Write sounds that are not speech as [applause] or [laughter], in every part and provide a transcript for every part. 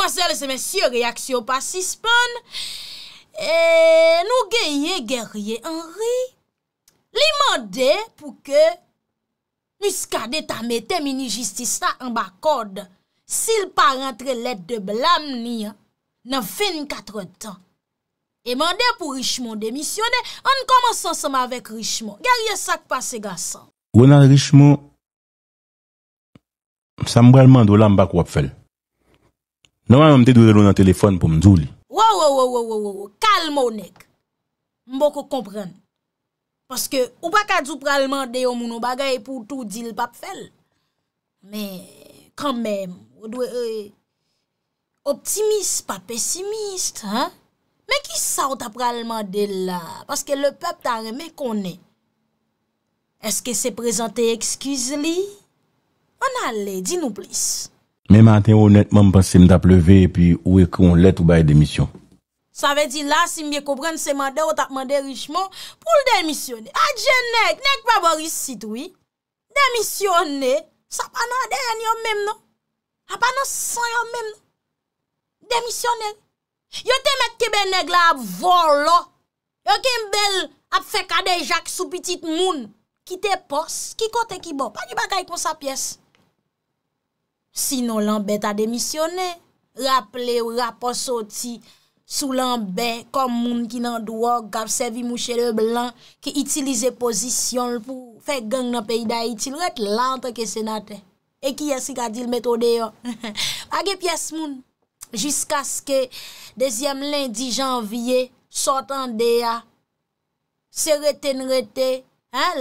Mwen se alese mwen siye reaksyon pa sispon Nou geye gerye anri Li mwande pou ke Nis kade ta metem inijistista an bak kode Sil pa rentre let de blam ni Nafen katre tan E mwande pou Richemont demisyon An koman san seman vek Richemont Gerye sak pa se gasan Gwena Richemont Sam wèlman do lam bak wap fel Nouwa mwen te dwe loun an telefon pou mdou li. Wow wow wow wow wow wow wow wow. Kalm ou nek. Mbo ko kompren. Paske ou baka djou pralman de yo mounou bagay pou tou di l pap fel. Men, kanmen. Ou dwe optimist pa pessimist. Men ki saout ap pralman de la. Paske le pep ta reme konen. Eske se prezante ekskiz li? On ale, di nou plis. Me maten honetman mpense mda pleve, pi ou e kon let ou baye demisyon. Sa ve di la, si mbyekopren seman de, wot apman de richman pou l demisyon. Adje nek, nek paboris sitoui, demisyon nek, sa panan aden yon menm non. Sa panan san yon menm non. Demisyon nek. Yo temek kibe neg la volo, yo kem bel ap fekade jak sou pitit moun, ki te pos, ki kote ki bo, pa di bagay kon sa piese. Sinon lanbe ta demisyone, raple ou raposoti sou lanbe, kom moun ki nan doua, gapsevi mou chede blan, ki itilize pozisyon pou fe geng nan peyi da itil, wet lante kesenate. E ki yasi kadil metode yo. [laughs] Age piyes moun, jiska ske, dezyem lindi janvye, sotan deya, se rete nrete,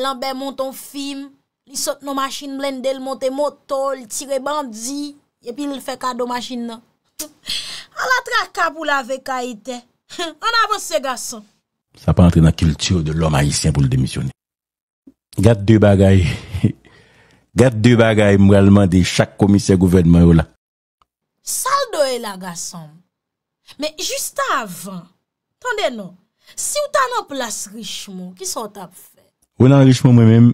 lanbe monton fime, Li sot nou machin blendel, monte motol, tire bandi, epi li fè kado machin nan. An [laughs] la trak ka pou la veka ite. [laughs] An avonsè, gason. Sa pa antre nan kiltur de lom ayisyen pou l'demisyon. Gat dè bagay. [laughs] Gat dè bagay mrelman di chak komise gouvenman yo la. Sal do e la, gason. Me, just avan. Tande nou. Si ou tan nan plas richmo, ki sa ou tap fè? Ou nan richmo mwen mèm,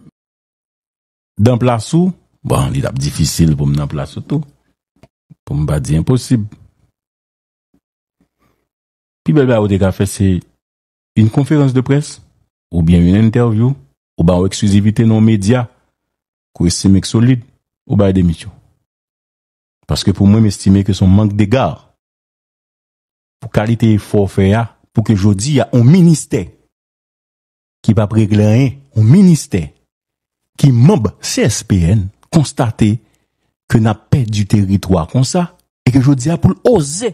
Dan plas ou, bon, li tap difisil pou m nan plas ou tou. Pou m ba di imposib. Pi bebe a ou deka fese yon konferans de pres, ou bien yon interview, ou ba ou eksuzivite non media, kou esime ek solide, ou ba demit yo. Paske pou m wèm estime ke son mank de gar pou kalite yon forfe ya, pou ke jodi ya, yon ministè ki pa pregle yon yon ministè Ki mab CSPN konstate ke na pe di teritwa kon sa e ke jodi apol oze.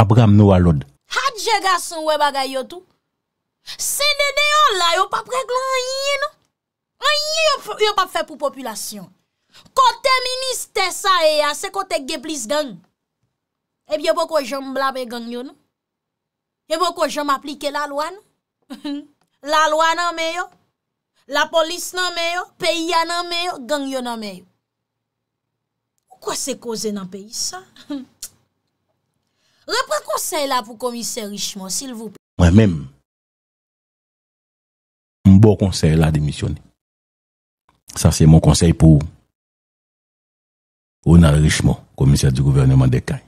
Abraham Noua Lod. Hadje gason we bagay yo tou. Sende deyon la yo pa prek lan yi nou. An yi yo pa fe pou populasyon. Kote minister sa e ya se kote geplis gang. Ebiye bo ko jom blabe gang yon nou. Ebiye bo ko jom aplike la lwa nou. [laughs] La lwa nan me yo. La polis nan meyo, peya nan meyo, gangyo nan meyo. Ou kwa se koze nan peyi sa? [laughs] Repre konsey la pou komise Richemont, sil vou peye. Mwen mèm, mbo konsey la dimisyon. Sa se moun konsey pou Onal Richemont, komise di gouvernement de Kaye.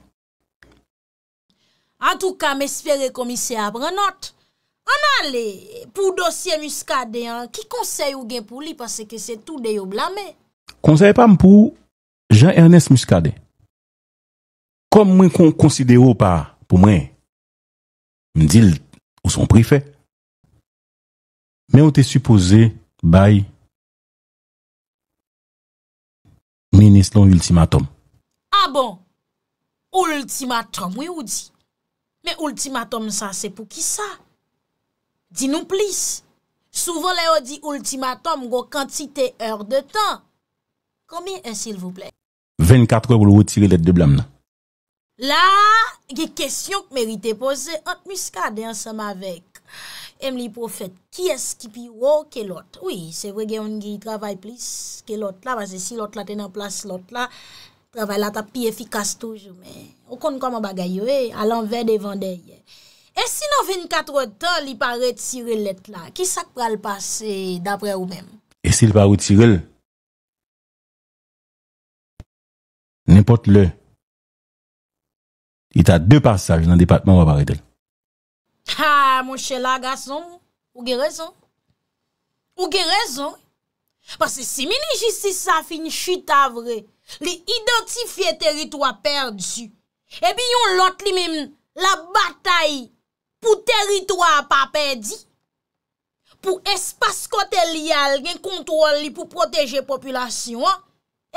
An tou ka, m espere komise Abrenotte. An ale, pou dosye muskade, ki konsey ou gen pou li? Pase ke se tou de yo blame. Konsey pa m pou Jean-Ernest muskade. Kom mwen kon konside ou pa pou mwen, mdil ou son prefet. Men ou te suppose bay menis lon ultimatom. A bon, ultimatom we ou di. Men ultimatom sa se pou ki sa? Di nou plis. Souvan le yo di ultimatom go kantite er de tan. Komi esil vouplek? 24 oul wotire let de blam nan. La, ge kestyon k merite pose, an te miskade ansama vek. Emli profet, ki es ki pi wou ke lot? Ouye, se wege yon ge yi travay plis ke lot la, waze si lot la ten en plas lot la, travay la ta pi efikas toujou. Ou kon koman bagay yo e, alan ve de vandeye. E si nan 24 otol, i pare tsyrelet la, ki sak pra l'pase dapre ou men? E si l'pare tsyrele? N'importe le. I ta de passage nan departement wapare del. Ha, mon chè la gason, ou ge rezon? Ou ge rezon? Pase si meni jistisa fin chuta vre, li identifiye teritwa perdi, e bi yon lot li men la batayi. pou teritwa pa pedi, pou espas kote li al gen kontrol li pou proteje populasyon,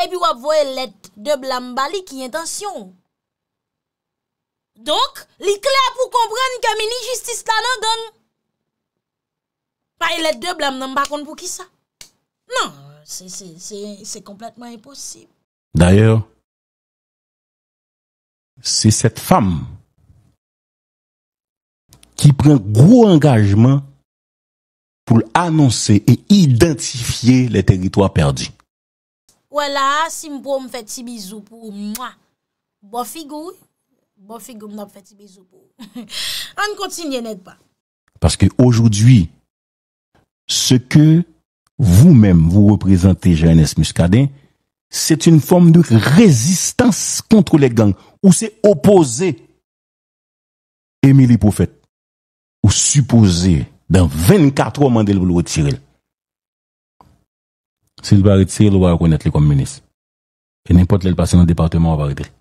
epi wap vwe let deb lam bali ki yon tansyon. Donk, li kle a pou kompren ke meni jistis la nan donk, pa yon let deb lam nan bakon pou ki sa. Nan, se kompletman eposib. Daye, se set fam, qui prend gros engagement pour annoncer et identifier les territoires perdus. Voilà, si vous me fait petit bisou pour moi. Bon figou, bon figou m'a fait petit bisou pour. [laughs] On continue n'est pas. Parce que aujourd'hui ce que vous-même vous représentez Jeunesse Muscadet, c'est une forme de résistance contre les gangs ou c'est opposé Émilie Prophète. Ou suppose, dan 24 waman del vou l wotirel. Se l barit se, l woy akwenet li kom menis. E n'impote l el pase nan departement wabarit li.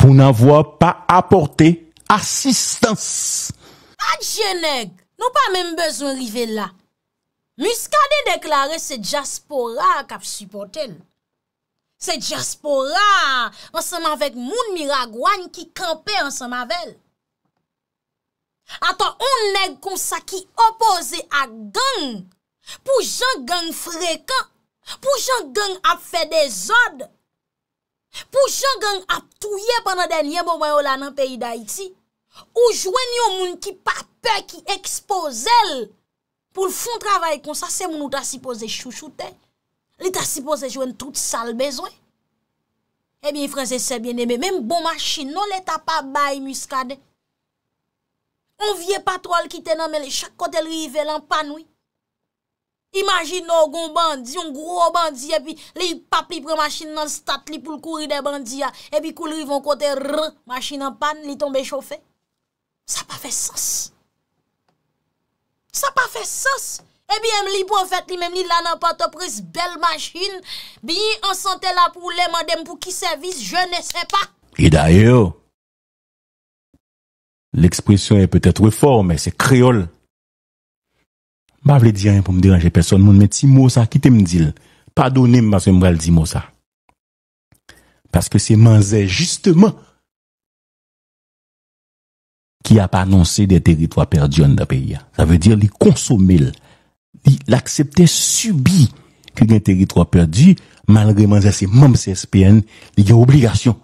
Pou nan woy pa aporte asistans. A djenèk, nou pa menm bezoun rive la. Mouskade deklare se jaspora kap suportel. Se jaspora, anseman vek moun miragwany ki kampe anseman vel. Ata, on neg kon sa ki opoze a gang pou jan gang frekan, pou jan gang ap fe dezod, pou jan gang ap touye panan denye bon mwen yo la nan peyi da iti, ou jwen yon moun ki pa pey ki expose l pou l fon travay kon sa se moun ou ta sipoze chouchoute, li ta sipoze jwen tout sal bezwe, e eh bin franse se biene, men bon ma chi non le ta pa bay muskade, On vie patwal ki tenan, men le chak kote lri ve lan pan wè. Imagin nou goun bandi, yon gro bandi, epi li pap li pre masin nan stat li pou l kouri de bandi ya, epi kou lri von kote rr, masin nan pan, li tombe chowfe. Sa pa fe sos. Sa pa fe sos. Epi em li pou an fèt li, men li lan nan patopres bel masin, bi yon santè la pou lèman dem pou ki servis, je ne se pa. I da yo. L'ekspresyon e peut-etre reforme, e se kreol. Ma vle di an pou m'diranje person moun, men ti mou sa, ki te m'dil. Padonem mas mbrel di mou sa. Paske se man zè jisteman ki a pa anonsè de teritwa perdyon da peya. Sa vle dir li konsomil, li l'akseptè subi ki d'un teritwa perdu, malre man zè se moun se espèn li yon obligasyon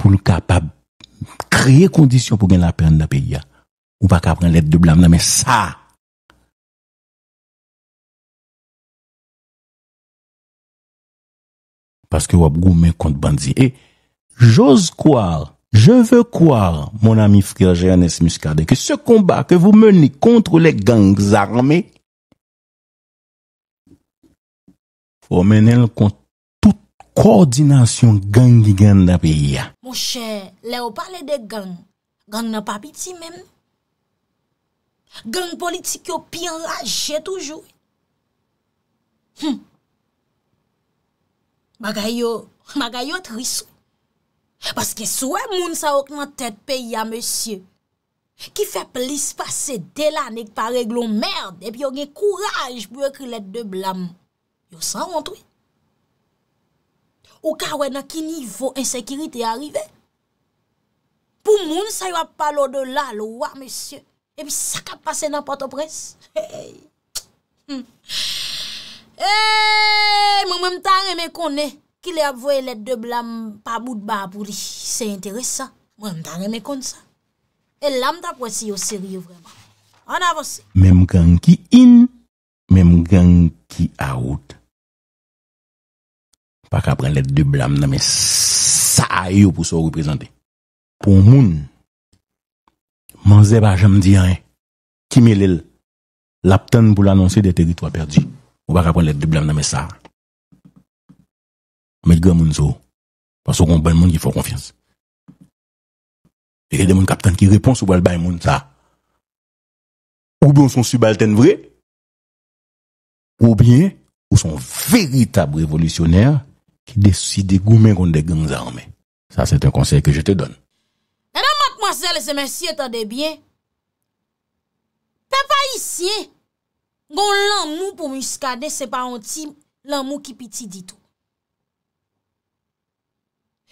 pou l'kapab kreye kondisyon pou gen la pern la peyi ya. Ou pa ka pren let de blan, nan men sa. Paske wap gou men kont bandzi. E, jose kouar, je ve kouar, mon ami frilje Yannes Muskade, ki se komba ke vou meni kontre le gang zarmé, fò menen kont Koordinasyon gang li ganda peyi ya. Mou chè, lè ou pale de gang, gang nan papiti men. Gang politik yo pi enraje toujou. Magayot, hm. magayot risou. Paske souè e moun sa ok nan tèt peyi ya monsye. Ki fè plis pase de la nek pa reglon mèrd epi yo gen kouraj pou ekri let de blam. Yo san moun trit. Ou ka wè nan ki nivou ensekirite yè arive? Pou moun sa yò pa lò de la lò wò, mè sè. E pi sa ka pase nan porto presse. Hmm. Mwen mwen tan remè konè ki lè avwè let de blam pa bout ba pou li. Se yè yè mwen tan remè konè sa. E lam ta presse yò seri yò vreman. An avwò se. Mè mwen kan ki in, mè mwen kan ki out. wak apren let dublam nanme sa yo pou sou reprezenté. Pon moun, man zè pa jèm di an, ki me lèl lapten pou l'anonsè de terito apèrdi wak apren let dublam nanme sa. Mèl gè moun zo, pa sou kon bel moun ki fò konfians. E de moun kapten ki repons wal bay moun sa. Ou bien ou son subalten vre, ou bien ou son veritab revolutionèr Desi de goumen kon de genz arme Sa se te konsey ke je te don E nan matmazel se men si etan de bie Te pa isye Gon lan mou pou miskade se pa ontim Lan mou ki piti ditou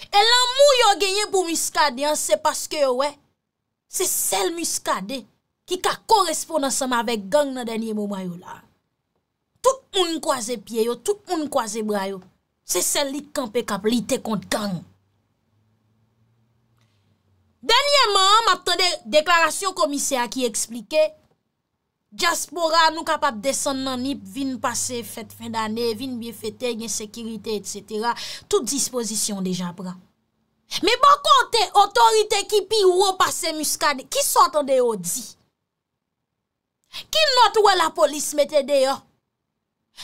E lan mou yo genye pou miskade An se paske yo we Se sel miskade Ki ka korespondan seman vek geng nan denye mouma yo la Tout moun kwaze pye yo Tout moun kwaze bra yo Se sel li kan pe kap li te kont gang. Danyenman, ma ap tonde deklarasyon komisyen a ki eksplike, diaspora nou kap ap desen nan ip, vin pase fete fin d'ane, vin bie fete, gen sekirite, etc. Tout disposition de jan pra. Me ba bon konte, otorite ki pi wopase muskade, ki sotan de yo di? Ki not wè la polis mette de yo?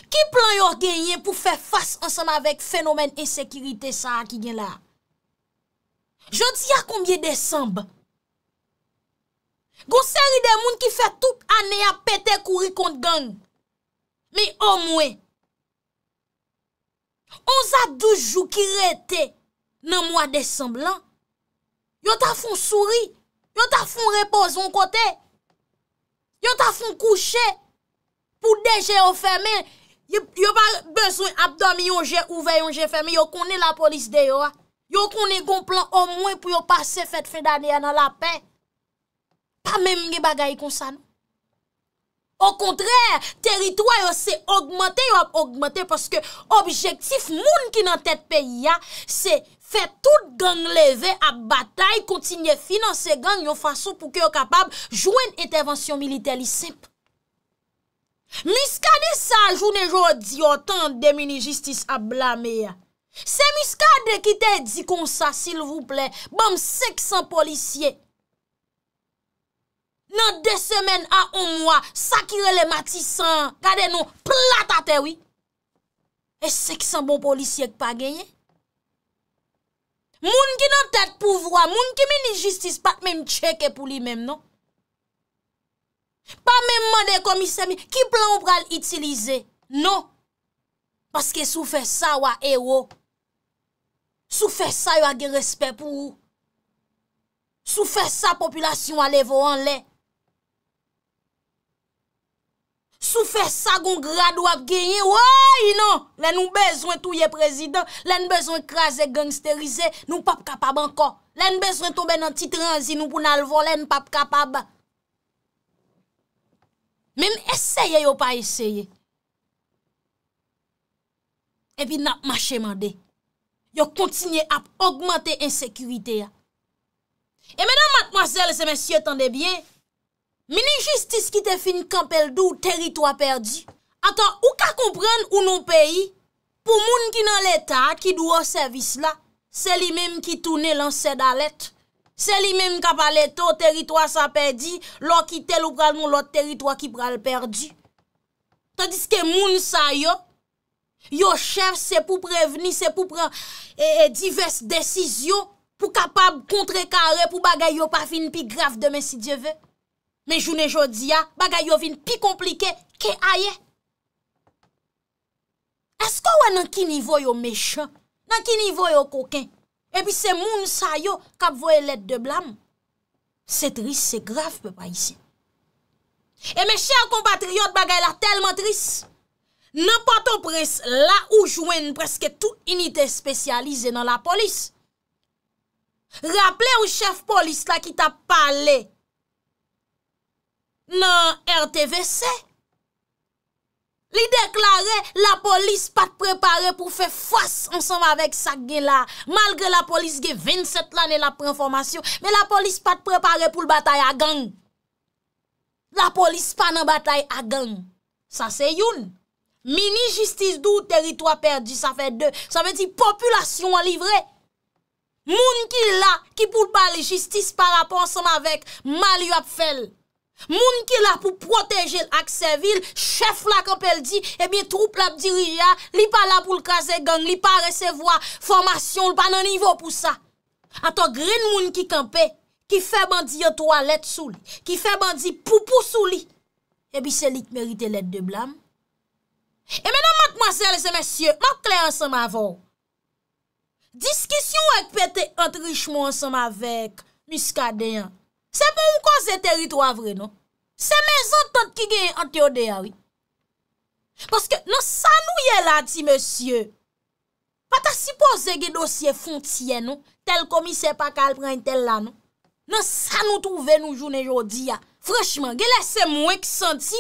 Ki plan yo genye pou fè fass ansem avèk fenomen e sekiritè sa a ki gen la? Jodi a koumye Desembe? Gon seri de moun ki fè tout anè a pète kouri kont gang. Mi omwe. Onz a doujou ki rete nan mwa Desembe lan. Yon ta fon souri. Yon ta fon repozon kote. Yon ta fon kouche pou deje o femèl. Yo pa bezwen apdami yo jè ouve, yo jè ferme, yo konè la polis deyo. Yo konè gon plan o mwen pou yo pa se fèt fèt fè dani anan la pen. Pa mèm nge bagay kon sa nou. O kontrè, teritoy yo se augmentè, yo ap augmentè, paske objektif moun ki nan tèt peyi ya, se fèt tout gang leve ap batay, kontinye finanse gang yo fason pou ki yo kapab jwen etevansyon militer li semp. Mis kade sa jounen jò di otan demini jistis a blame ya. Se mis kade ki te di kon sa sil vouple, bom sek san polisye. Nan de semen a on mwa, sakire le mati san, kade nou platatewi. E sek san bon polisye kpa genye. Moun ki nan tet pou vwa, moun ki mini jistis pat men cheke pou li men non. Pa menman de komise mi, ki plan ou pral itilize? Non. Paske sou fe sa wak ero. Sou fe sa wak gen respet pou ou. Sou fe sa populasyon wale voan le. Sou fe sa goun grad wap genye. Woy non. Len nou bezwen touye prezident. Len bezwen kraze gangsterize. Nou pap kapab anko. Len bezwen toube nan titranzi nou pou nalvo. Len pap kapab anko. Mèm eseye yo pa eseye. E pi nap mache mande. Yo kontinye ap augmente insekurite ya. E menan matmoazel se men sye tande bien, mini justice ki te fin kampel dou teritwa perdi. Atan, ou ka kompran ou nou peyi, pou moun ki nan l'Etat ki dou wò servis la, se li mèm ki toune lanse dalet. Se li menm kapal eto, teritwa sa pedi, lo ki tel ou pral moun lot teritwa ki pral perdi. Tadis ke moun sa yo, yo chef se pou preveni, se pou pran e, e, divers desisyon pou kapab kontre kare pou bagay yo pa fin pi graf demen si dieve. Men jounen jodi ya, bagay yo fin pi komplike, ke aye. Esko wè nan ki nivou yo mechan, nan ki nivou yo koken? E pi se moun sa yo kap voye let de blam. Se tris se grav pe pa isi. E me chèr compatriot bagay la telman tris. Nè paton pres la ou jwen preske tout unitè spesyalize nan la polis. Rapple ou chèf polis la ki ta pale nan RTVC. Li deklare la polis pat prepare pou fe fwas ansem avèk sa gen la. Malgre la polis gen 27 lannè e la prenformasyon. Men la polis pat prepare pou l batay a gang. La polis pan nan batay a gang. Sa se youn. Mini jistis dou terito apèrdi sa fè dè. Sa mè di populasyon an livre. Moun ki la ki pou pali jistis par apò ansem avèk mali ap fèl. Moun ki la pou proteje l akse vil, chef la kapel di, ebi eh troupe la pou dirija, li pa la pou l kaze gong, li pa resevoa formasyon, li pa nan nivou pou sa. Ato green moun ki kampe, ki fe bandi yon toalet sou li, ki fe bandi poupou sou li, ebi eh se li k merite let de blam. E menan matmoazel se mesye, matkle ansam avon. Diskisyon ek pete antrichmo ansam avek, miska deyan. Se pou ou kon se teritwa vre nou? Se me zan ton ki gen antyo deyari? Ah Paske nan san nou ye la ti, monsye? Patasi pou ze ge dosye fon tiyen nou? Tel komi se pa kal pren tel la non? Non, nou? Nan san nou tou ven nou jounen jodi ya? Ah. Franchman, ge lese mwen ki senti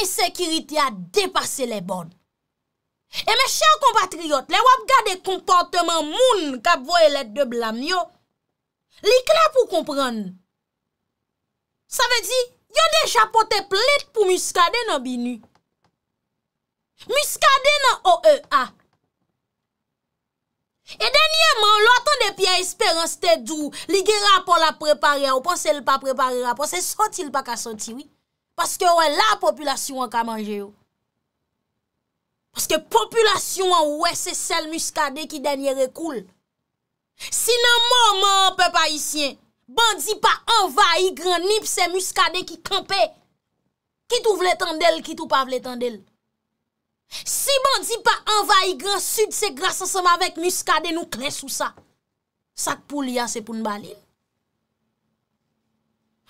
e sekiriti ya depase le bon. E me chan compatriot, le wap gade kompanteman moun kap voye let de blam yo. Lik la pou kompran nou? Sa ve di, yo deja pote plet pou muskade nan binu. Muskade nan OEA. E denye man, lwa tan depi a esperan ste djou, li gera pou la prepare ou pou se l pa prepare ou pou se soti l pa ka soti, oui. Paske wè la populasyon an ka manje yo. Paske populasyon an wè se sel muskade ki denye rekoul. Sinan mou mou an pe pa isyen. Bandi pa anvayi gran, nip se muskade ki kampe, ki tou vle tan del, ki tou pa vle tan del. Si bandi pa anvayi gran, sud se grasa seman vek muskade nou kles ou sa. Sak pou liya sepoun balin.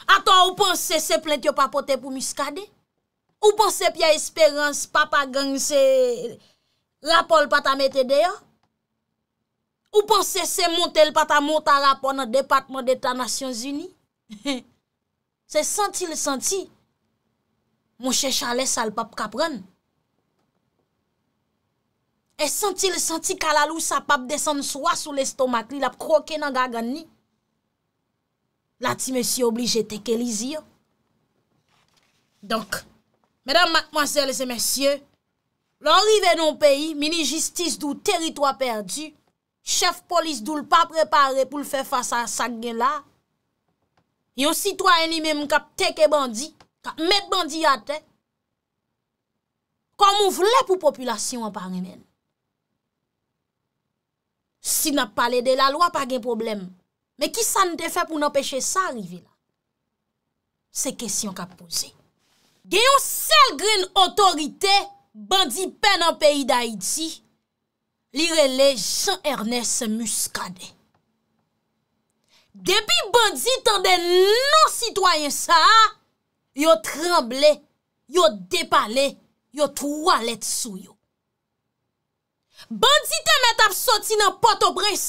Aton ou pon se sep lente yo pa pote pou muskade, ou pon sep ya esperans papa gang se la pol pata mette deyo, Ou pan sese montel pata monta rapon an depatman de ta Nasyons Uni? [laughs] Se senti le senti, monshe chale sal pap kapren. E senti le senti kalalou sa pap desen swa sou l'estomak li, lap kroke nan gagani. La ti monshi oblije teke li zi yo. Donk, mèdam mwen sele se monshi, l'anrive non peyi, mini jistis dou teritwa perdu, Chef polis dou l pa prepare pou l fe fasa sa gen la. Yon sitwa eni men m kap teke bandi, kap met bandi ate, kom mou vle pou populasyon anpare men. Si nap pale de la lwa, pa gen problem. Me ki sa n te fe pou nan peche sa arrive la? Se kesyon kap pose. Gen yon sel gren otorite, bandi pen an peyi da iti, li rele Jean-Ernest Muscadet. Depi bandit an de nan sitwayen sa, yo tremble, yo depale, yo twale tsuyo. Bandit an met ap soti nan Port-au-Prince,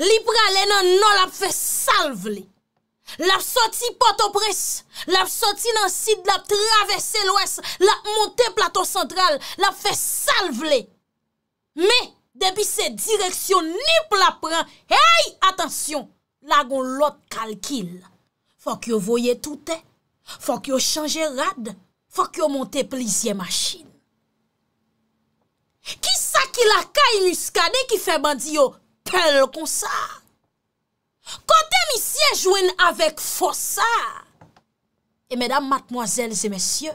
li prale nan nan ap fe salvele. Lap soti Port-au-Prince, lap soti nan sit la travesse lwes, la monte plateau central, lap fe salvele. Me, debi se direksyon nip la pran, hey, atensyon, la gon lot kalkil. Fok yo voye toute, fok yo chanje rad, fok yo monte plizye machin. Kisa ki la kaye nuskade ki fe bandi yo pel kon sa? Kote misye jwen avèk fosa? E, mèdam, matmoazèlze, mèsyè,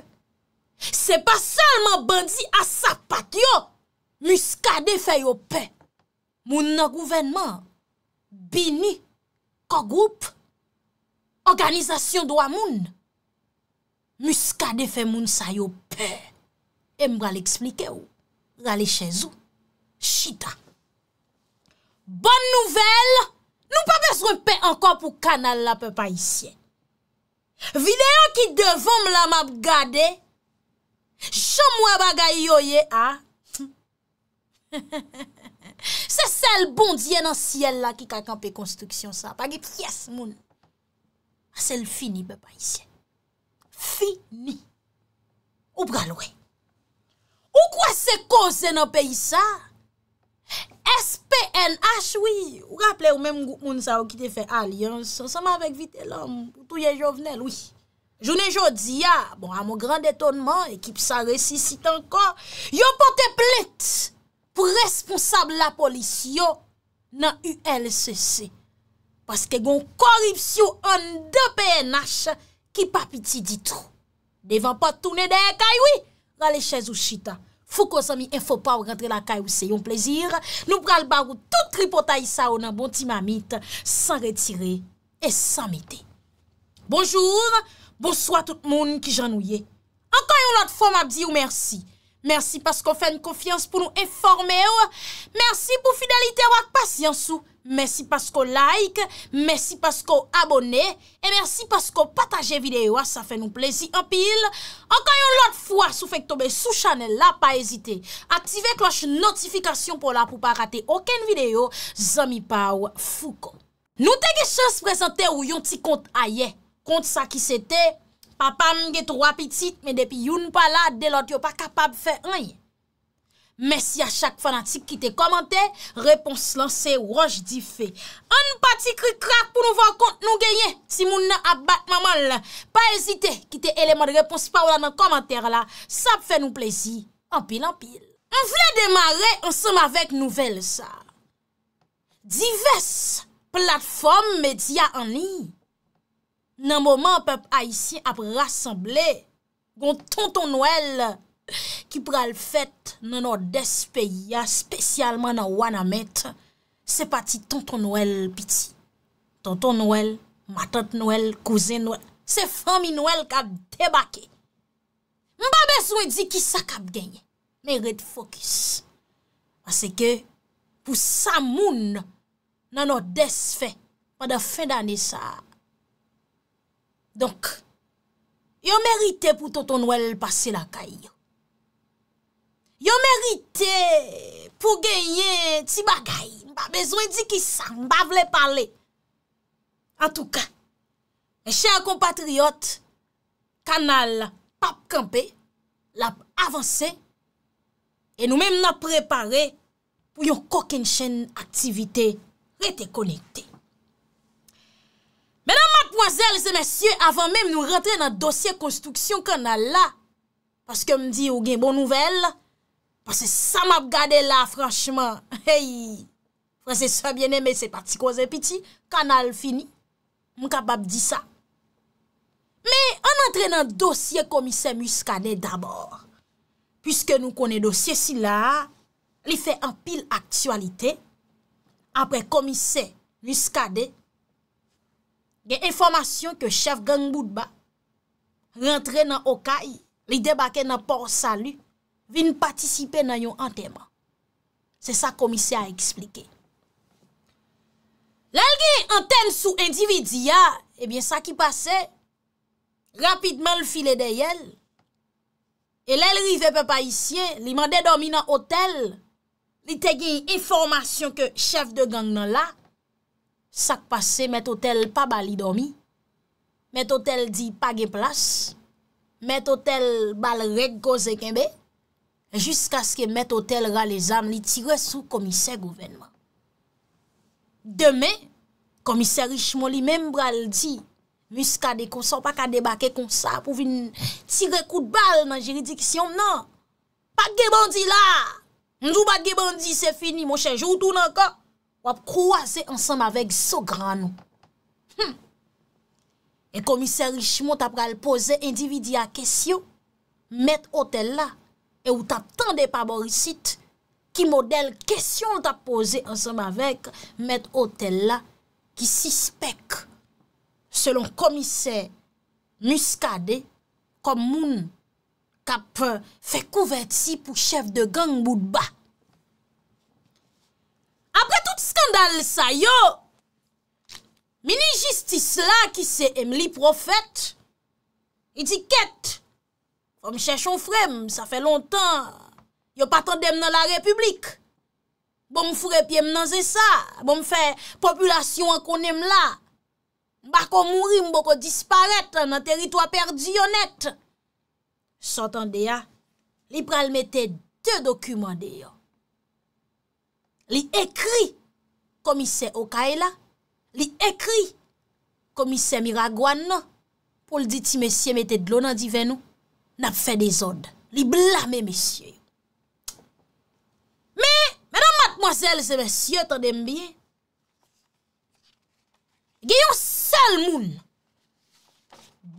se pa sèlman bandi a sa pat yo, Mouskade fè yo pe, moun nan gouvenman, bini, kogoup, organizasyon dwa moun. Mouskade fè moun sa yo pe, e mga li eksplike ou, mga li chèzou, chida. Bon nouvel, nou pa bezwen pe ankon pou kanal la pe pa isye. Videyon ki devon m la map gade, chon mwa bagay yo ye a. [laughs] Se sel bon diye nan siel la Ki kakanpe konstruksyon sa Pagip yes moun A sel fini bepa isyen Fini Ou pralwe Ou kwa se kose nan peyi sa S P N H Ou rappele ou menm gout moun sa Ou kite fe aliyans Sama vek vite lom Jounen jodi ya Bon a mou grand etonman Ekip sa resisit anka Yo pote plit pou responsable la polis yo nan ULCC. Paske gon korips yo an de PNH ki papiti di trou. Nevan pa toune den kaywi, rale chèz ou chita. Fou kon sa mi enfo pa ou rentre la kaywi se yon plezir, nou pral barou tout tripotay sa ou nan bonti mamit, san retire et san mette. Bonjour, bonsoit tout moun ki janouye. Anka yon lot fòm ap di ou mersi, mersi pasko fèn kofyans pou nou eforme ou, mersi pou fidelite wak pasyans ou, oh. mersi pasko like, mersi pasko abone, e mersi pasko pataje videyo, sa oh. fè nou plezi apil. Anka yon lot fwa sou fèk tobe sou chanel la pa ezite. Aktive kloche notifikasyon pou la pou pa rate oken videyo, zami pa ou fuko. Nou te ge chans prezante ou yon ti kont a ye, kont sa ki se te. Papa mge tro apitit, men depi youn pala, delot yo pa kapab fe anye. Mesi a chak fanatik ki te komante, repons lanse waj di fe. An nou pati kri krak pou nou van kont nou genye, si moun nan abat mamon la. Pa ezite, ki te eleman de repons pa ou lan nan komante la, sa pfe nou plezi, anpil anpil. On vle demare, on som avèk nouvel sa. Dives platform media anye. nan moman pep Aisyen ap rassemble, gon tonton Noel, ki pral fèt nan nou despe ya, spesyalman nan wana met, se pati tonton Noel piti. Tonton Noel, matot Noel, kouzen Noel, se fami Noel kap debake. Mba beswen di ki sa kap genye, men red fokus. Pase ke, pou sa moun, nan nou despe, pade fin dani sa, Donk, yon merite pou tonton nouel pase la kay. Yon merite pou genye ti bagay, mba bezwen di ki sa, mba vle pale. En tou ka, en chè an kompatriot, kanal pap kampe, la avanse, e nou mèm nan prepare pou yon koken chèn aktivite rete konekte. Mè nan mat mwazèl se mè sye avan mèm nou rentre nan dosye konstruksyon kanal la. Paske m di ou gen bon nouvel. Paske sa m ap gade la franchman. Fransè sa bène mè se pati kwa zè piti kanal fini. M kapap di sa. Mè an rentre nan dosye komise muskade d'abor. Piske nou konen dosye si la. Li fè an pil aktualite. Apre komise muskade d'abor. gen informasyon ke chef gang bout ba rentre nan okay, li debake nan por salu, vin patisipe nan yon antenman. Se sa komise a eksplike. Lel gen anten sou individiya, ebyen eh sa ki pase, rapidman l file dey el, e lel rive pe pa isye, li mande domi nan otel, li te gen informasyon ke chef de gang nan la, Sak pase met otel pa bali domi, met otel di pa gen plas, met otel bal rek goze kenbe, jisk aske met otel ra le zan li tire sou komiser gouvenman. Deme, komiser Richemont li menm bral di, mis ka de konsan pa ka debake konsan pou vin tire kou de bal nan jiridikisyon nan. Pa gen bandi la! Ndou pa gen bandi se fini, mouche, joutou nan ka! wap kouase ansanm avek sou granou. Hmm. E komiser Richemont ap gal pose individi a kesyon, met otel la, e ou tap tande pa borisit, ki model kesyon tap pose ansanm avek, met otel la, ki sispek. Selon komiser Muscadé, kom moun kap eh, fe kouverti pou chef de gang bout ba, Skandal sa yo Mini jistis la Ki se em li profet Etiket Om chèchon frem Sa fe lontan Yo patandem nan la republik Bom frep em nan zesa Bom fe populasyon akonem la Bako mouri mbo ko disparet Nan teritwa perdi yonet Sotan de ya Li pral mette De dokumen de yo Li ekri komise Okayla, li ekri, komise Miragwana, pou l di ti mesye mette dlo nan di venou, nap fe de zonde, li blame mesye yo. Me, me dan matmoazel se mesye otan dem biye, ge yo sel moun,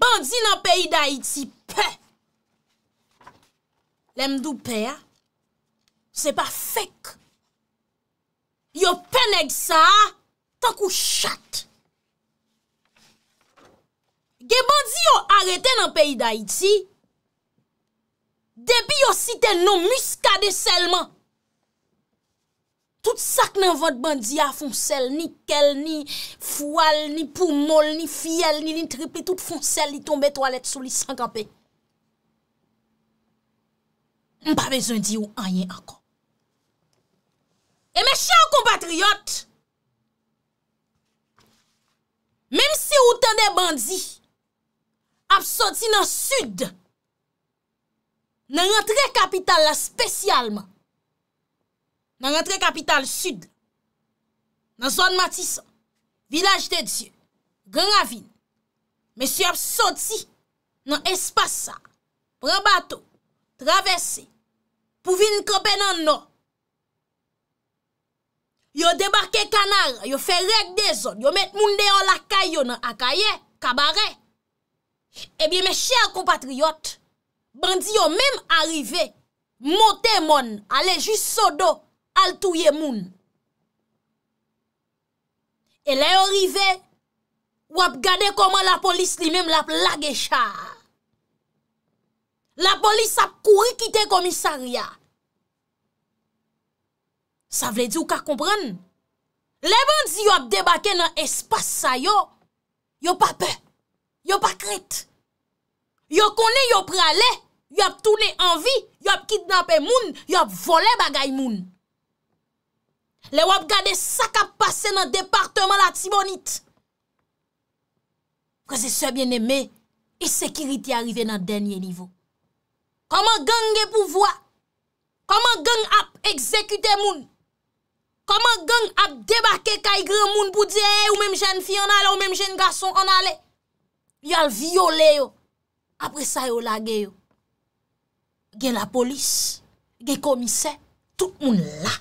bandi nan peyi da iti pe, lem dou pe ya, se pa fek, Yo pene gsa, tan kou chat. Ge bandi yo arete nan peyi da iti, debi yo site non muskade selman. Tout sak nan vod bandi a fon sel, ni kel, ni fwal, ni pou mol, ni fiel, ni lin tripli, tout fon sel, li tombe toalet sou li sankanpe. Mpa bezon di yo anye anko. E mè chè ou kompatriyot. Mèm si ou tènde bandi. Apsoti nan sud. Nan rentre kapital la spesyalman. Nan rentre kapital sud. Nan zon Matisa. Vilaj de Diyo. Gran avin. Mèm si apsoti. Nan espasa. Pran bato. Travesse. Pou vin kope nan nor. Yo debarke kanar, yo fe rek de zon, yo met moun de yon lakay yon akaye kabare. Ebi eh me chèr kompatriyot, bandi yo mèm arive, motè moun, ale jisodo, altouye moun. E la yo rive, wap gade koman la polis li mèm la plage char. La polis ap kouri kite komisarya. Sa vle di ou ka kompren. Le bon di yo ap debake nan espas sa yo, yo pa pe, yo pa kret. Yo kone, yo pre ale, yo ap toune anvi, yo ap kidnap e moun, yo ap vole bagay moun. Le wap gade sak ap pase nan departement la Timonit. Kwa se se bien eme, e sekiriti arive nan denye nivo. Koman genge pouvoa, koman genge ap ekzekute moun, Koman gen ap debake ka igre moun pou diye eh, Ou menm jen fi an ale, ou menm jen gason an ale Yal viole yo Apre sa yo lage yo Gen la polis Gen komise Tout moun la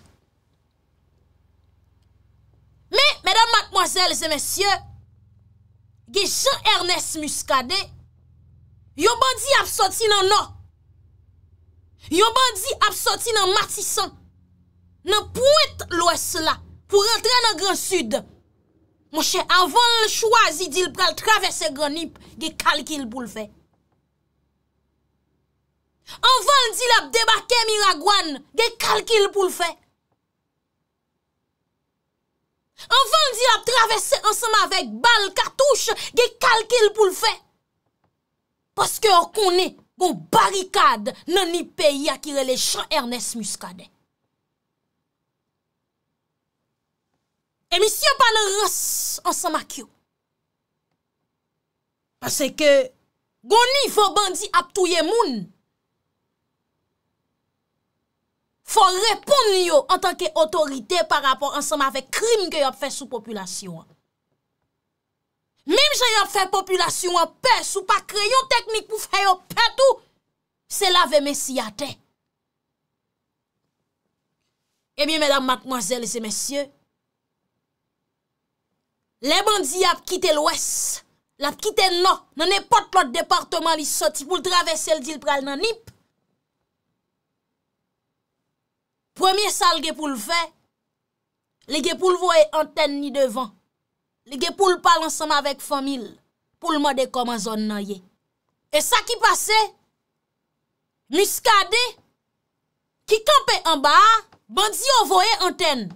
Me, menm madmozels e mensyo Gen Jean-Ernest Muscade Yon bandi ap soti nan no Yon bandi ap soti nan matisan nan pou et lwes la pou rentre nan gran sud, mwche, anvan l chwa zidil pral travese granip, ge kalkil pou l fe. Anvan l dil ap debake miragwan, ge kalkil pou l fe. Anvan l dil ap travese ansama vek bal katouche, ge kalkil pou l fe. Paske or konen, ou bon barikad nan ni peyi akirele chan Ernest Muscadet. E mi syon pa nan rase ansan mak yo. Pase ke goni fò bandi ap touye moun. Fò repon yo an tanke otorite par rapport ansan ma ve krim ge yon fe sou populasyon. Mim jen yon fe populasyon pe sou pa kreyon teknik pou fè yon pe tou. Se la ve mesi ate. E mi menam matmoazel se mesye. E mi menam matmoazel se mesye. Le bandi ap kite lwes. L ap kite nou. Nan epote lot departement li soti pou l travesse l di l pral nan nip. Premier sal ge pou l ve. Le ge pou l voye anten ni devan. Le ge pou l pal ansama vek famil. Pou l mode koman zon nan ye. E sa ki pase. Nis kade. Ki kampe an ba. Bandi yo voye anten.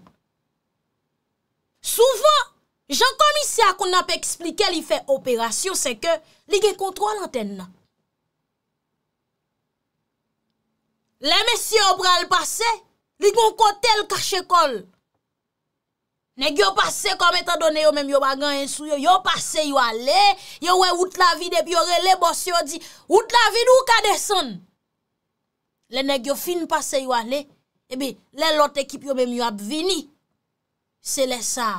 Souvan. Jan komisya kon ap eksplike li fe operasyon se ke li gen kontrol anten nan. Le mese yo bral pase, li kon kote l kache kol. Ne gyo pase kom etan done yo menm yo bagan en sou yo. Yo pase yo ale, yo we wout la vi debi yo relebos yo di wout la vi nou kadesan. Le ne gyo fin pase yo ale, ebi le lot ekip yo menm yo ap vini. Se le sa...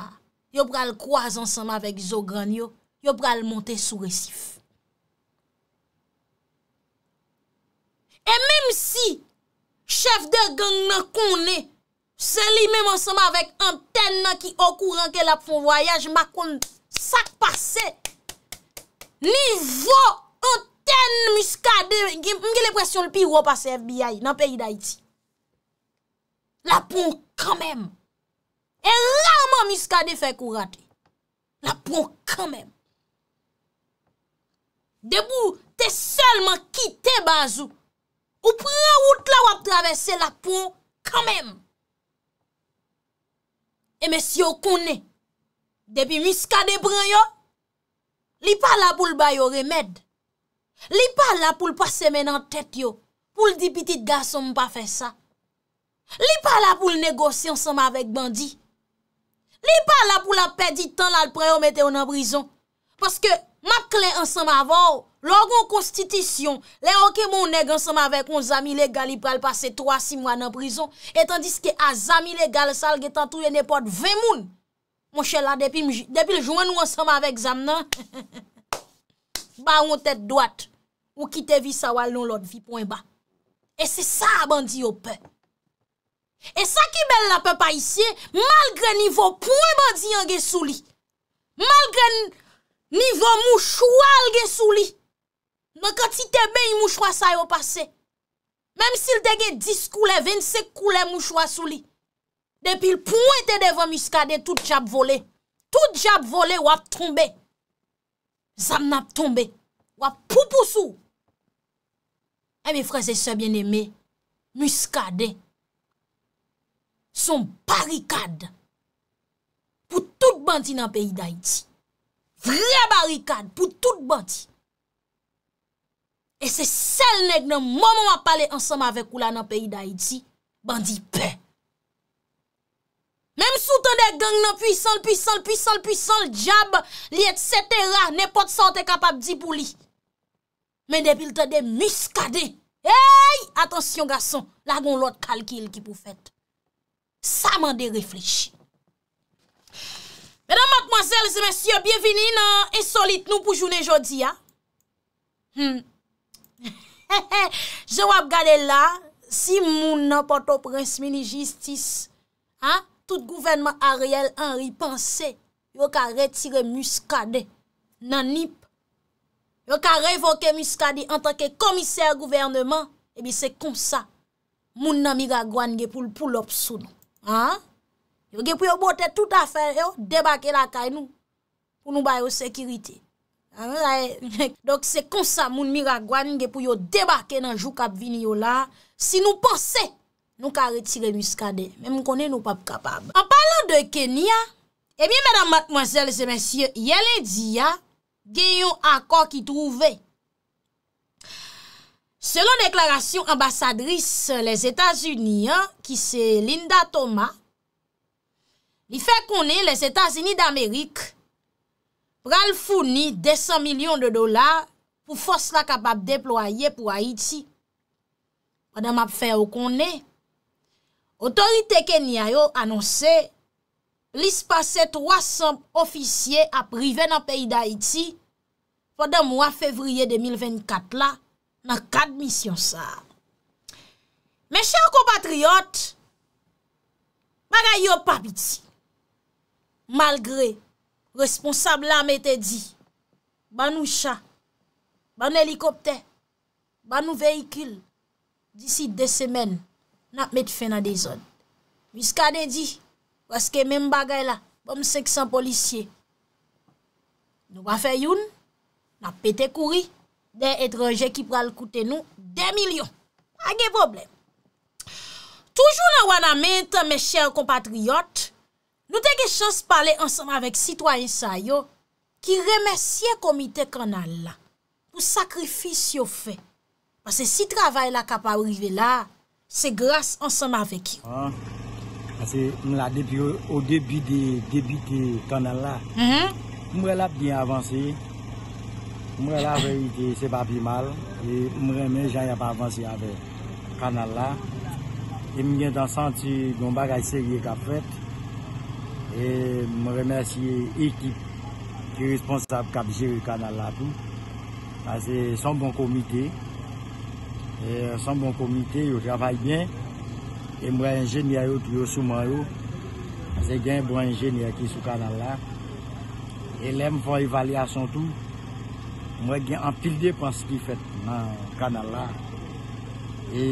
yo pral kwaaz ansama vek zo gran yo, yo pral monte sou resif. E mem si, chef de gang nan kon ne, seli mem ansama vek anten nan ki okur anke lap fon voyaj, makon sak pase, nivo anten muskade, mge le presyon lpi wop ase FBI nan peyi da iti. Lapon kamem, E raman miska de fek ou rate. La pon kanmem. Debou te selman ki te bazou. Ou pran wout la wap travese la pon kanmem. E mes yo kone. Depi miska de pran yo. Li pa la pou l bayo remed. Li pa la pou l pase men an tet yo. Poul di pitit gaso mpa fe sa. Li pa la pou l negosyon sama vek bandi. Li pa la pou la pedi tan la l preyo mette yo nan brison. Paske makle ansanm avor, logon konstitisyon, le anke moun neg ansanm avek moun zami legal li prel pase 3-6 mwan nan brison, etan diske a zami legal sal getan touye nepot 20 moun. Monshe la, depi jwen nou ansanm avek zam nan, [laughs] ba moun tet doat, ou kite vi sa wal non lot vi poen ba. E se sa bandi yo pek. E sa ki bel la pe pa isye, malgre nivou pou e ba di an ge sou li. Malgre nivou mou chou al ge sou li. Non katite be yi mou chou asay yo pase. Mem si l dege 10 koule, 25 koule mou chou asou li. Depi l pou ete deva miskade, tout jab vole. Tout jab vole wap tombe. Zam nap tombe. Wap pou pou sou. E eh, mi frese se bien eme, miskade, Son barikad pou tout banti nan peyi da iti. Vre barikad pou tout banti. E se sel neg nan mou mou apale ansanm avek ou la nan peyi da iti, banti pe. Mem sou te de gang nan pwisanl, pwisanl, pwisanl, pwisanl, djab li et setera, nepot sa te kapab di pou li. Men depil te de miskade. Hey, atensyon gason, la goun lot kalkil ki pou fet. Sa man de reflechi. Madame, mademoiselles et messieurs, bienvenue dans l'insolite nous pour journée jeudi. Hmm. [laughs] Je vois que vous êtes là, si vous n'avez pas de presse mini-justice, tout le gouvernement a réel en ripensé. Vous avez retiré Muscadet, nanip. Vous avez révoqué Muscadet en tant que commissaire gouvernement, et bien c'est comme ça. Vous n'avez pas de miroir pour l'obsoudre. Yo ge pou yo bote tout afer yo, debake la kay nou, pou nou bayo sekirite [laughs] Dok se konsa moun miragwani, ge pou yo debake nan jou kab vini yo la Si nou posè, nou ka retire muskade, men mou konè nou pap kapab An palan de Kenya, e eh miye mèdam matmoselle se mèsyè, yelè diya gen yon akor ki trouvè Selon deklarasyon ambasadris les Etats-Unis ki se Linda Thomas, li fe konen les Etats-Unis d'Amerik pral founi 200 milyon de dolar pou fos la kapap deploye pou Haiti. Padam ap fe okonen, otorite kenyayo anonse li se pase 300 ofisye aprive nan peyi d'Haïti padam oua fevriye 2024 la. Na kad misyon sa. Mèche akou batriyot, banay yo papit si. Malgré, responsable la mète di, banou chan, banou helikopter, banou veyikil, disi de semen, nan mète fe nan de zon. Miska de di, wazke mèm bagay la, bom 500 polisye. Nou wafè youn, nan pète kouri, De etreje ki pral koute nou De milyon Toujou nan wana mentan Me chèr kompatriyot Nou te ge chans pale Ansem avèk sitwany sa yo Ki remesye komite kanal la Pou sakrifis yo fè Pase si travay la kap avrive la Se grase ansem avèk yo Pase m la depi O debi de Debi de kanal la M wè la bi avansi Mwen la ve yote se papi mal, e mwen remen jan yap avansi ave kanal la. E mwen gen dan santi don bagay serye kap fret, e mwen remensi ekip ki responsab kap jere kanal la pou. Aze, son bon komite, e son bon komite yo travay gen, e mwen rejenye yo tu yo souman yo, aze gen bon rejenye yo ki sou kanal la. E lem pou evalye a son tou, Mwen gen anpil de pwans ki fet nan kanal la. E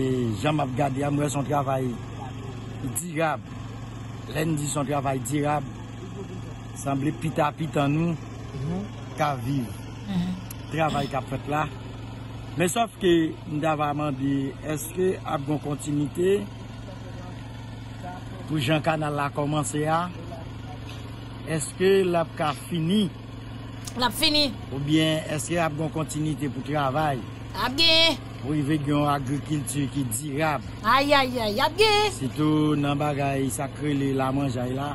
jan map gade ya mwen son travay dirab. Len di son travay dirab. Samble pit apit an nou. K aviv. Travay kap fet la. Men sof ki mwen davaman di eske ap gon kontinite. Pou jan kanal la komanse ya. Eske l ap ka fini. Plap fini. Ou bien, eske ap gon kontinite pou travay. Ape gen. Ou y vek yon agrikiltu ki di rap. Aye, aye, aye, ape gen. Sito nan bagay sakre le la manjay la.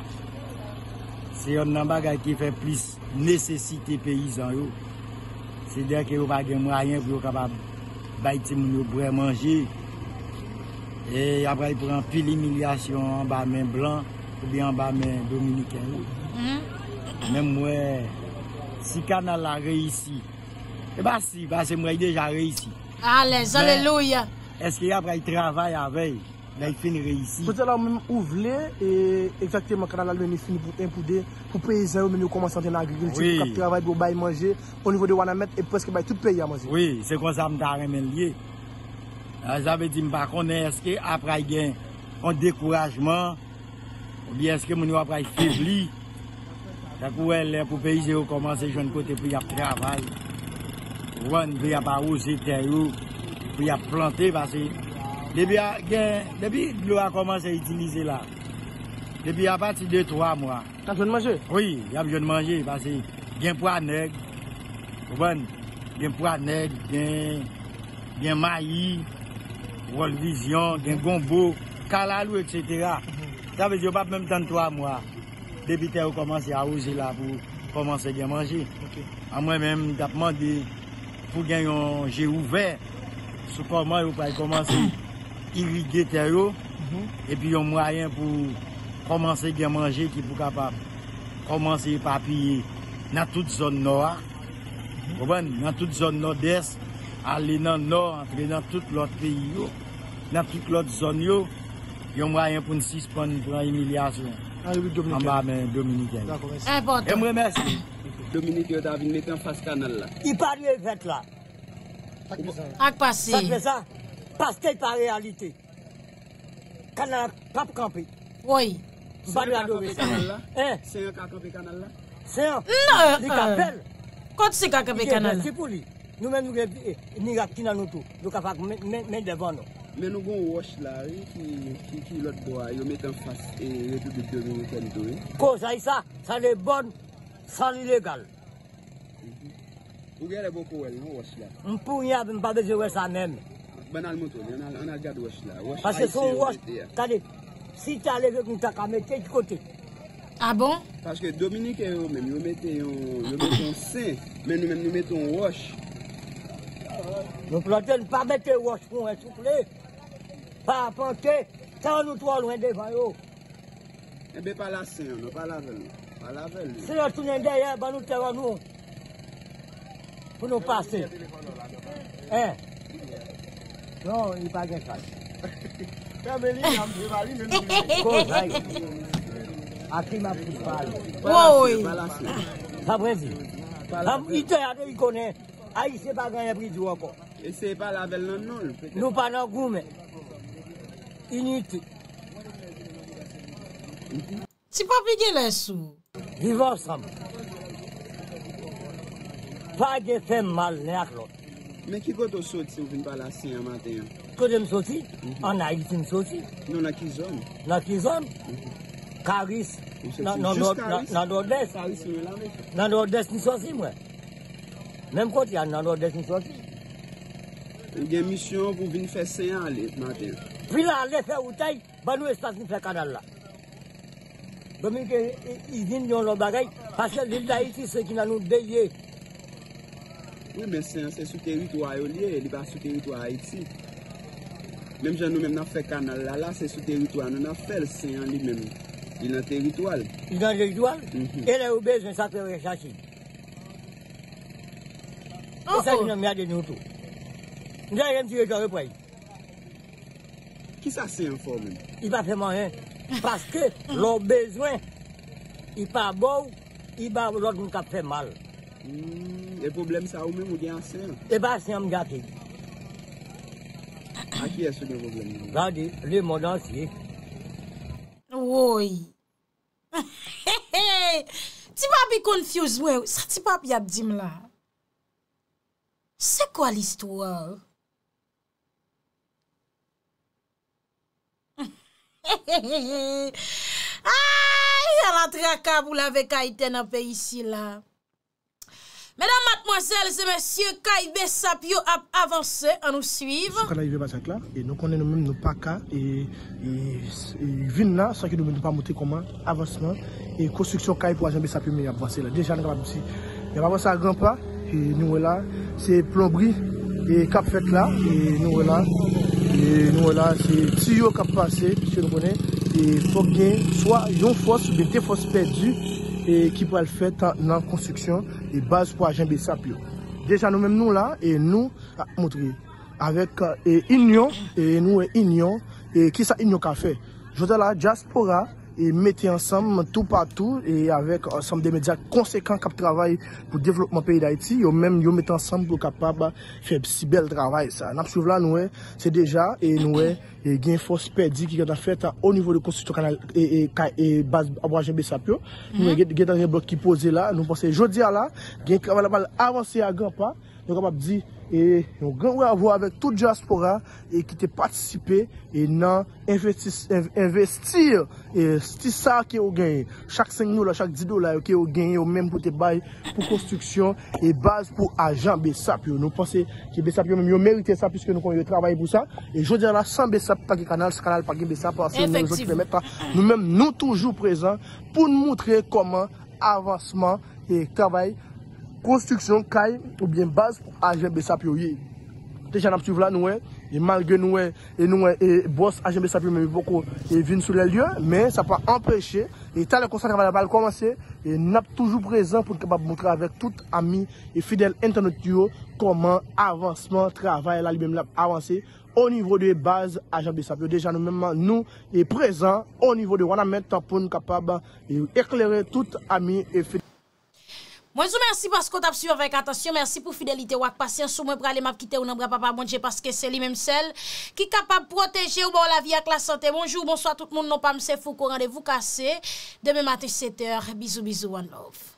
Se yon nan bagay ki fe plis nesesite peyizan yo. Se dek yo bagay mwayen pou yo kapab bayte moun yo bre manje. E ap ray pran pil emilyasyon an ba men blan ou bi an ba men dominikan yo. Mem mm-hmm. mwen Eh si kanal la reysi, e ba si, ba se mwen rey deja reysi. Alez, aleluya. Eske apre yi travay avey, la yi fin reysi. Pote la mwen ou vle, e ekzakte mwen kanal la lwen yi fin pou impoude, pou peye zay ou mwen yu koman santen agregoun, ti pou kap travay, pou bay manje, ou nivou de wana met, e pweske bay tout peye a manje. Oui, se kon sa mwen ta remen liye. A zabe di mba konen eske apre yi gen an dekourajman, ou bi eske mwen yu apre yi febli, Tak wè lè pou pe isè ou komanse joun kote pou yap travaj. Wan pou yap a ou se terou pou yap plante. Pase debi lò a komanse itinize la. Debi a pati 2-3 mwa. Tan joun manje? Oui, jan joun manje. Pase gen pou aneg. Wan gen pou aneg, gen mayi, wolvizyon, gen gombo, kalalou, etc. Mhm. Sa vè zyo pap mèm tan 3 mwa. Debite ou komanse a ouze la pou komanse gen manje. A mwen men tapman de pou gen yon jè ouve, sou koman ou pa yi komanse iride tè yo, epi yon mwayen pou komanse gen manje ki pou kapap komanse papi nan tout zon noa. Nan tout zon no des, ale nan no, ale nan tout lot peyi yo, nan tout lot zon yo, yon mwayen pou nisis poni pou nan yi milya zon. An va men Dominique. E mre mersi. Dominique yo David mette an fask kanal la. I pa diwe vet la. Ak pasi. Pask ke par realite. Kanal kap kampe. Woy. Se yo ka kampe kanal la. Se yo. Kote se yo ka kampe kanal la. Se pou li. Nou men nou ge mirak kinan nou tou. Nou ka fak men devon nou. Men nou goun wòsh la e, ki lòt pwa yon mèt an fas e Republik Dominikèm doè? E. Kos ay sa, sa lè bon san l'illégal. O gè lè bòk wè nan wòsh la? Mpou yon ap mpadejè wè sa mèm. Banal mouton, yon an agade wòsh la. Pase sou wòsh, talè, si ta lè vè koun ta ka mètè di kote. A ah bon? Pase ke Dominikèm yon mètè yon, yon mètè an se, men nou mèm nou mètè yon wòsh. Nou pou lòtè nou pa mètè yon wòsh pou mwen souple. Pa apante, te an nou to an lwen defan eh yo. Ebe palase yo nou, palavel nou. Palavel nou. Se lè tou nende yè, ban nou te an nou. Pou nou pase. Eh. Non, yi pa gen fase. Ko zay. A ki ma fise pala. Ou ou yi. Sabrezi. Am ite yade yi konen. Ay, se pa gen yi prizou an kon. E se palavel nou nou. Nou pa nan koume. Inuiti. Si pa pide lesou. Divorsam. Pa ge fe mal ne ak lot. Men ki koto soti ou vin pala sin an maten an? Kote m soti? Mhm. An a iti m soti? Non a ki zon? Non a ki zon? Mhm. Karis. Just karis? Nan do odes. Karis yon e la ve? Nan do odes ni sosi mwen. Mem koti an nan do odes ni sosi. En gen misyon pou vin fe sin an ale maten an? Pi wi la an le fe utay, ban nou e stat ni fe kanal la. Gomen ke izin yon lo bagay, asen li la iti se ki nan nou deye. Oui men se an se sou teritouay ou liye, li ba sou teritouay iti. Mem jan nou men na fe kanal la, la se sou teritouay nan na fel se an li men. Il an teritoual. Il an teritoual? E le ou bez men sa fe rechashi. E se yon mi aden yon tou. Nye yon msi rechari prej. I pa fe manjen, paske loun bejwen, i pa bou, i pa lout mka fe mal. Hmm, e problem sa ou men moun gen an sen? E ba sen m gati. A ki esou gen problem moun? Gadi, li moun dan si. Woy, [laughs] ti pa bi konfyoz wè ou, sa ti pa bi abdim la. Se kwa li stwa wè? [laughs] A, y a rentre a Kabou lave kaiten apè yisi la. Mèdam matmoazèl, se mèsyè, kai bè sapyo ap avanse, an nou suiv. Sè kan a yive bè zèk la, nou konè nou mèm nou pa ka, y vin la, sè ki nou mèm nou pa moutè koman, avanseman, y konstriksyon kai pou ajen bè sapyo mèy ap vansè la. Dejan nè gwa mèsyè. Y avanse a gran pa, nou wè la, se plombri, kap fèt la, nou wè la. E nou la, se ti yo kap pase, se nou mwenen, se fok gen, swa yon fos, bete fos perdi, e ki pal fet nan konstruksyon, e baz pou ajenbe sa piyo. Deja nou menm nou la, e nou, a ah, moudri, avek e euh, inyon, e nou e inyon, e ki sa inyon ka fe, joda la diaspora, e mette ansam tout patou e avek ansam de media konsekant kap travay pou devlopman peyi da iti yo mette ansam pou kapab fe si bel travay sa nan sou vla nou e eh, se deja e nou e eh, gen fos pedi ki gata fet a o nivou de konstitutokan e baz abwajen besapyo nou e eh, gen mhm. tan gen blok ki pose la nou pose jodia la gen kavalabal avansi agan pa E, yon kap ap di, yon gen wè avou avèk tout diaspora e ki te patisipe e nan investir e sti sa ke yo genye. Chak 5 nou la, chak 10 dou la yo ke yo genye yo menm pou te bay pou konstruksyon e baz pou ajan besap yo. Nou panse ki besap yo menm yo merite sa piske nou kon yon yon travay pou sa. E jodi an la san besap pake kanal, se kanal pake besap, ase nou joti me metta. Nou menm nou toujou prezant pou nou moutre koman avansman e travay. Konstruksyon kay poubyen baz pou Agen Besapyo ye. Dejan ap suvla noue, e malge noue, e noue e bos Agen Besapyo me mi poko, e vin soule lye, me sa pa empreche, e tal kon san travay la bal koumanse, e nap toujou prezant poun kapab moutre avèk tout ami, e fidèl entenot yo, koman avansman travay la libyen blab avansse, o nivou de baz Agen Besapyo. Dejan nou mèman nou, e prezant o nivou de Wanamè, tapoun kapab eklerè tout ami, e fidèl. Mwen zo mersi paskot ap suyo vek atasyon, mersi pou fidelite wak pasyen sou mwen prale map kite ou nan bra papa mwen je paske se li menm sel ki kapab proteje ou ba bon, ou la vi ak la sante. Bonjou, monswa, tout moun non pa mse fou kou rande vou kase. Deme mati sete or, bizou bizou, one love.